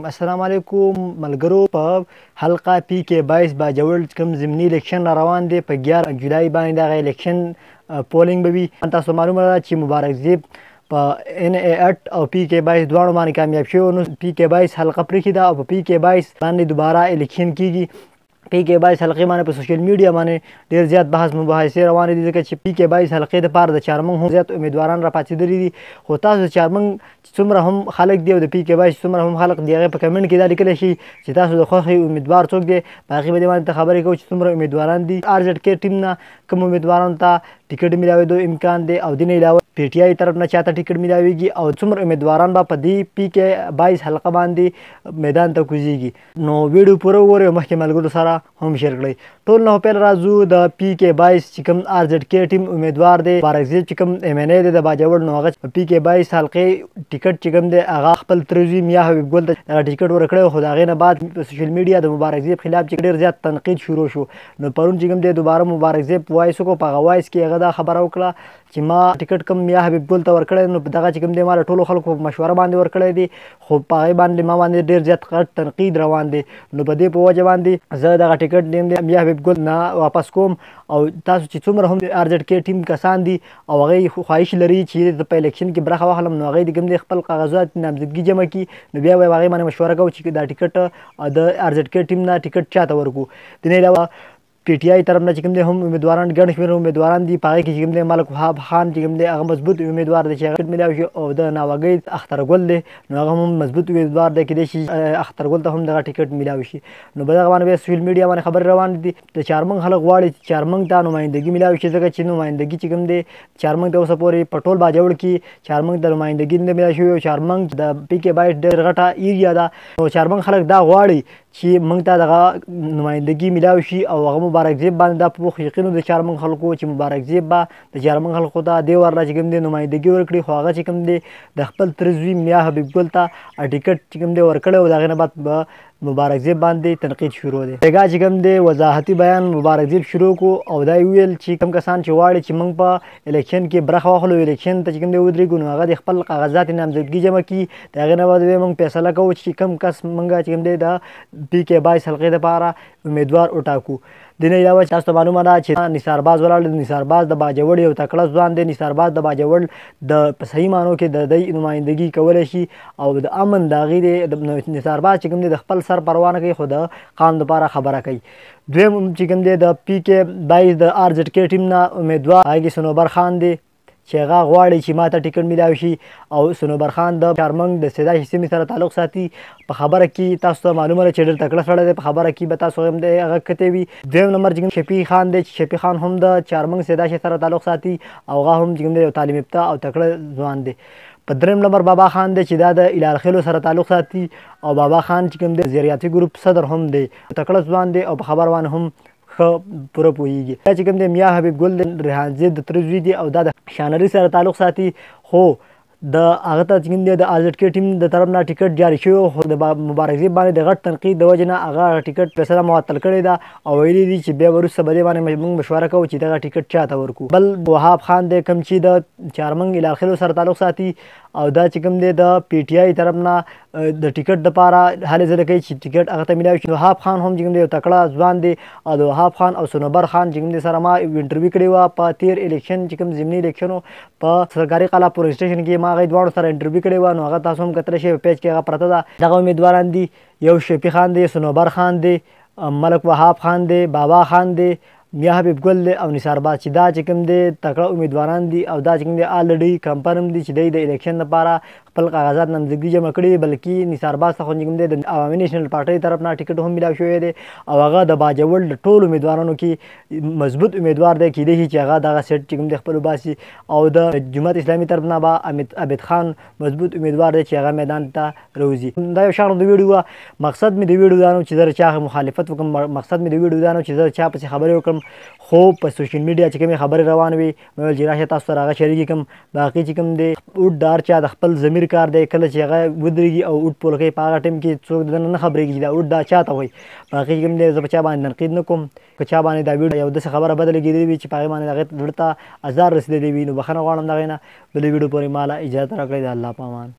الرحیم السلام علیکم ملګرو په حلقه پی کې 22 با جوړ کم زمینی الیکشن روان دی په 11 جولای باندې د الیکشن پولینګ به وي تاسو معلومه ده چې مبارک زیب په ان ای 8 او پی کې 22 دواړو باندې کامیاب شو نو پی کې 22 حلقه پرې کیده او پی کې 22 باندې دوباره الیکشن کیږي پی کې 22 حلقې باندې په سوشل میډیا باندې ډیر زیات بحث مباحثه روان دي ځکه چې پی کې 22 حلقې د پاره د چارمنګ هم زیات امیدواران را پاتېدلي دي خو تاسو چارمنګ څومره هم خلک دی او د پی کې 22 څومره هم خلک دی هغه په کمنټ کې دا لیکل شي چې تاسو د خوخي امیدوار څوک دی باقي به باندې خبرې کوو چې څومره امیدواران دي ارزټ کې ټیم نه کوم امیدواران ته ټیکټ ملاوېدو امکان دی او دین علاوه پی ټی آی طرف نه چاته ټیکټ ملاويږي او څومره امیدواران به په دې پی کې 22 حلقه باندې میدان ته کوزيږي نو ویډیو پوره وره مخکې ملګرو سره هم شیر کړئ ټول نو پیل راځو د پی کې 22 چې کوم ار زد کې ټیم امیدوار دی بارګزیب چې کوم ایم ان ای دی د باجوړ نو هغه پی کې 22 حلقه ټیکټ چې کوم دی هغه خپل ترزوی میا حبیب ګل ته ټیکټ ورکړی خو دا غینه بعد سوشل میډیا د مبارک زیب خلاف چې ډیر زیات تنقید شروع شو نو پرون چې کوم دی دوباره مبارک زیب وایس کو په غوایس کې هغه دا خبره وکړه چې ما ټیکټ کم یا حبیب ګل ته ورکړی نو دغه چې کوم دی ما له ټولو خلکو مشوره باندې ورکړی دی خو په هغې باندې ما باندې ډېر زیات غټ تنقید روان دی نو په دې په وجه باندې زه دغه ټیکټ نیم دی یا حبیب ګل نه واپس کوم او تاسو چې څومره هم آر زد کې ټیم کسان دي او هغوی خواهش لري چې د په الیکشن کې برخه واخلم نو هغوی د کوم دی خپل کاغذات نامزدګي جمع کړي نو بیا به هغې باندې مشوره کوو چې دا ټیکټ د آر زد کې ټیم نه ټیکټ چاته ورکړو د نه علاوه پی ټی آی طرف نه چې کوم دی هم امیدواران ګڼ شمېر امیدواران دي په هغې کې چې کوم دی ملک وهاب خان چې کوم دی هغه مضبوط امیدوار دی چې هغه میلاو شي او د ناوګۍ اخترګل دی نو هغه هم مضبوط امیدوار دی کېدای شي اخترګل ته هم دغه ټیکټ میلاو شي نو په دغه باندې بیا سوشل میډیا باندې خبر روان دي د چارمنګ خلک غواړي چې چارمنګ ته نمایندګي میلاو شي ځکه چې نمایندګي چې کوم دی چارمنګ د اوسه پورې په ټول باجوړ کې چارمنګ د نمایندګي نه میلاو شوی او چارمنګ د پی کې بایټ ډېر غټه ایریا ده نو چارمنګ خلک دا غواړي چې موږ ته دغه نمائندګي میلاو شي او هغه مبارک زیب باندې د پوخ یقینو د چارمن خلکو چې مبارک زیب با د چارمن خلکو ته دی ورلا چې کوم دی نمائندګي ورکړي خو هغه چې کوم دی د خپل ترزوی میا حبیب ګل ته ټیکټ چې کوم دی ورکړي او دغه نه بعد مبارک زیب باندې تنقید شروع دی پیګا چې کوم دی وضاحتي بیان مبارک زیب شروع کو او دا ویل چې کم کسان چې واړي چې موږ په الیکشن کې برخه واخلو الیکشن ته چې کوم دی ودرې ګنو هغه د خپل کاغذات نامزدګي جمع کړي دا غنه بعد موږ فیصله کوو چې کم کس موږ چې کوم دی دا پی کې 22 حلقې لپاره امیدوار وټاکو دینه علاوه تاسو ته معلومه ده چې نثار باز ولاړ د نثار باز د باجوړ یو تکړه ځوان دی نثار باز د باجوړ د په صحیح مانو کې د دې نمائندګي کولای شي او د امن داغي دی د نثار باز چې کوم دی د خپل سر پروانه کوي خو د قانون لپاره خبره کوي دویم چې کوم دی د پی کې 22 د ار جټ کې ټیم نه امیدوار هغه سنوبر خان دی چې هغه غواړي چې ماته ټیکټ میلاوي شي او سنوبر خان د چارمنګ د سیدا سیمې سره تعلق ساتي په خبره کې تاسو ته معلومه ده چې ډېر تکړه سړی دی په خبره کې به تاسو هم د هغه کته وي دویم نمبر چې شفیع خان دی شفیع خان هم د چارمنګ سیدا سره تعلق ساتي او هغه هم چې یو تعلیم یافته او تکړه ځوان دی په دریم نمبر بابا خان دی چې دا د الهال خلو سره تعلق ساتي او بابا خان چې کوم د زیریاتي ګروپ صدر هم دی تکړه ځوان دی او په خبر وان هم ښه پوره پوهیږي دا چې کوم دی میا حبیب ګل د ریحانزي د ترزوی دی او دا د شانري سره تعلق ساتي خو د هغه ته څنګه د ازټ کې ټیم د طرف نه ټیکټ جاری شوی خو د مبارزې باندې د غټ تنقید د وجه نه هغه ټیکټ فیصله معطل کړی دا او ویلي دي چې بیا وروسته به دې باندې موږ مشوره کوو چې دغه ټیکټ چاته ورکو بل وهاب خان د کم چې د چارمنګ الارخلو سره تعلق ساتي او دا چې کوم دی د پی ټی آی طرف نه د ټیکټ د پاره حالې زده کوي چې ټیکټ هغه ته ملاوي شي وهاب خان هم چې کوم دی تکړه ځوان دی او د وهاب خان او سنوبر خان چې کوم دی سره ما انټرویو کړی و په تیر الیکشن چې کوم ضمني الیکشنو په سرکاري قلا پولیس سټیشن کې ما ما هغه دواړو سره انټرویو کړې و نو هغه تاسو هم کتلی شئ په پیج کې هغه پرته ده دغه امیدواران دي یو شفیع خان دی سنوبر خان دی ملک وهاب خان دی بابا خان دی میا حبیب ګل او نثار باد چې دا چې کوم دي تکړه امیدواران دي او دا چې کوم دي الډي کمپرم دي چې د الیکشن لپاره خپل کاغذات نمزګي جمع کړي بلکې نثار باد څخه کوم دي د عوامي نېشنل پارټي طرف نه ټیکټ هم ملاو شوی دی او هغه د باجوړ د ټولو امیدوارانو کې مضبوط امیدوار دی کېدی چې هغه دغه سیټ چې کوم دي خپل باسي او د جماعت اسلامي طرف نه با امیت عبد خان مضبوط امیدوار دی چې هغه میدان ته روزي دا یو شان د ویډیو مقصد مې د ویډیو دانو چې در چا مخالفت وکم مقصد مې د ویډیو دانو چې در چا په خبرې وکم خو په سوشل میډیا چې کومه خبره روان وي مې ول جراشه تاسو سره هغه شریک کوم باقی چې کوم دی اوټ دار چا د خپل ضمیر کار دی کله چې هغه ودرېږي او اوټ پولګي په هغه ټیم کې څوک دنه نه خبرېږي دا اوټ دا چاته وي باقی چې کوم دی زه په چا باندې تنقید نه کوم که چا باندې دا ویډیو یو د خبره بدلګېدې وي چې پاغه باندې هغه ورته ازار رسیدلې وي نو بخنه غواړم دا غینه بلې ویډیو پورې مالا اجازه راکړئ د الله پامان